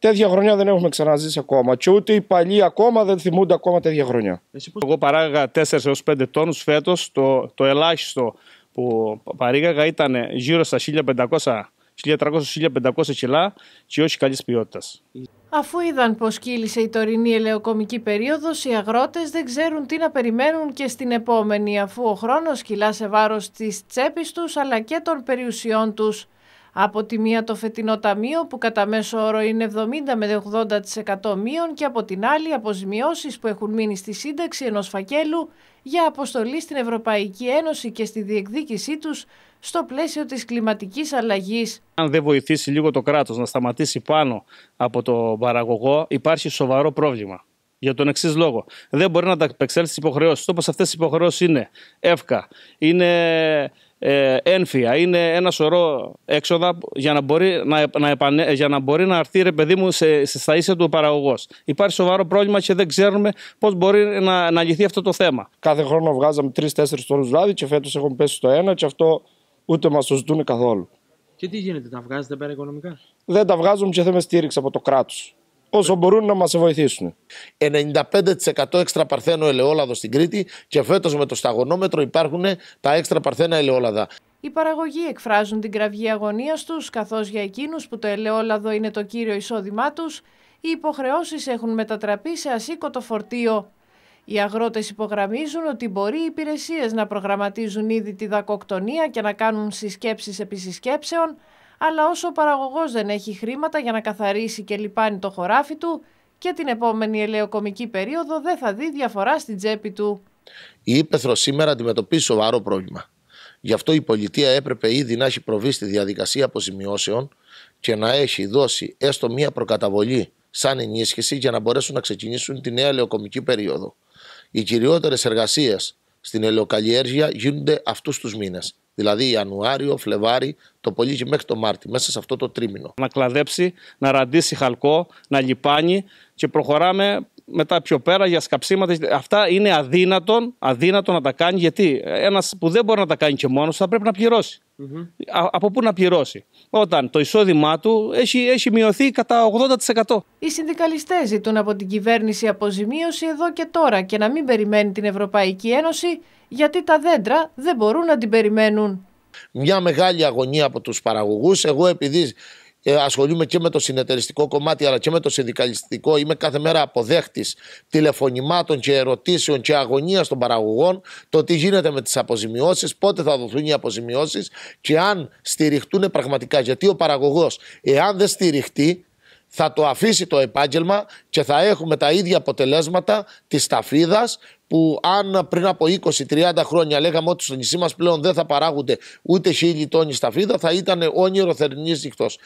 Τέτοια χρονιά δεν έχουμε ξαναζήσει ακόμα. Και ούτε οι παλιοί ακόμα δεν θυμούνται ακόμα τέτοια χρονιά. Εσύ Εγώ παράγαγα 4 έως 5 τόνους φέτος Το, το ελάχιστο που παρήγαγα ήταν γύρω στα 1.300-1.500 κιλά και όχι καλής ποιότητας. Αφού είδαν πως κύλησε η τωρινή ελαιοκομική περίοδος, οι αγρότες δεν ξέρουν τι να περιμένουν και στην επόμενη, αφού ο χρόνος κυλά σε βάρος της τσέπης τους αλλά και των περιουσιών τους. Από τη μία το φετινό ταμείο που κατά μέσο όρο είναι 70 με 80% μείον και από την άλλη αποζημιώσεις που έχουν μείνει στη σύνταξη ενός φακέλου για αποστολή στην Ευρωπαϊκή Ένωση και στη διεκδίκησή τους στο πλαίσιο της κλιματικής αλλαγής. Αν δεν βοηθήσει λίγο το κράτος να σταματήσει πάνω από το παραγωγό υπάρχει σοβαρό πρόβλημα. Για τον εξής λόγο. Δεν μπορεί να τα επεξέλθει τι υποχρεώσεις. Όπως αυτές οι υποχρεώσεις είναι εύκα, είναι ε, ένφια, είναι ένα σωρό έξοδα για να μπορεί να, να, επανε, ε, για να, μπορεί να αρθεί ρε παιδί μου σε, σε, στα ίσια του παραγωγός. Υπάρχει σοβαρό πρόβλημα και δεν ξέρουμε πώς μπορεί να, να λυθεί αυτό το θέμα. Κάθε χρόνο βγάζουμε τρει-τέσσερι τόνου λάδι και φέτος έχουμε πέσει στο ένα και αυτό ούτε μας το ζητούν καθόλου. Και τι γίνεται, τα βγάζετε πέρα οικονομικά. Δεν τα βγάζουμε και θέλουμε στήριξη από το κράτος όσο μπορούν να μας βοηθήσουν. 95% έξτρα παρθένο ελαιόλαδος στην Κρήτη και φέτος με το σταγονόμετρο υπάρχουν τα έξτρα παρθένα ελαιόλαδα. Οι παραγωγοί εκφράζουν την κραυγή αγωνίας τους, καθώς για εκείνους που το ελαιόλαδο είναι το κύριο εισόδημά τους, οι υποχρεώσεις έχουν μετατραπεί σε ασήκωτο φορτίο. Οι αγρότες υπογραμμίζουν ότι μπορεί οι υπηρεσίες να προγραμματίζουν ήδη τη δακοκτονία και να κάνουν συσκέψεις επί συσκέψεων, αλλά όσο ο παραγωγός δεν έχει χρήματα για να καθαρίσει και λιπάνει το χωράφι του, και την επόμενη ελαιοκομική περίοδο δεν θα δει διαφορά στην τσέπη του. Η Ήπεθρο σήμερα αντιμετωπίζει σοβαρό πρόβλημα. Γι' αυτό η πολιτεία έπρεπε ήδη να έχει προβεί στη διαδικασία αποζημιώσεων και να έχει δώσει έστω μία προκαταβολή σαν ενίσχυση για να μπορέσουν να ξεκινήσουν τη νέα ελαιοκομική περίοδο. Οι κυριότερες εργασίες στην ελαιοκαλλιέργεια γίνονται αυτούς τους μήνες, Δηλαδή Ιανουάριο, Φλεβάρι, το πολύ και μέχρι το Μάρτι, μέσα σε αυτό το τρίμηνο. Να κλαδέψει, να ραντίσει χαλκό, να λιπάνει και προχωράμε μετά πιο πέρα για σκαψίματα. Αυτά είναι αδύνατο αδύνατον να τα κάνει γιατί ένας που δεν μπορεί να τα κάνει και μόνος θα πρέπει να πληρώσει. από πού να πληρώσει, όταν το εισόδημά του έχει, έχει μειωθεί κατά 80%. Οι συνδικαλιστές ζητούν από την κυβέρνηση αποζημίωση εδώ και τώρα και να μην περιμένει την Ευρωπαϊκή Ένωση γιατί τα δέντρα δεν μπορούν να την περιμένουν. Μια μεγάλη αγωνία από τους παραγωγούς, Εγώ επειδή ε, ασχολούμαι και με το συνεταιριστικό κομμάτι αλλά και με το συνδικαλιστικό. Είμαι κάθε μέρα αποδέχτης τηλεφωνημάτων και ερωτήσεων και αγωνίας των παραγωγών το τι γίνεται με τις αποζημιώσεις, πότε θα δοθούν οι αποζημιώσεις και αν στηριχτούν πραγματικά. Γιατί ο παραγωγός, εάν δεν στηριχτεί, θα το αφήσει το επάγγελμα και θα έχουμε τα ίδια αποτελέσματα της ταφίδας που αν πριν από 20-30 χρόνια λέγαμε ότι στο νησί μας πλέον δεν θα παράγονται ούτε χίλιοι τόνοι σταφίδα θα ήταν όνειρο θερινής νυχτός.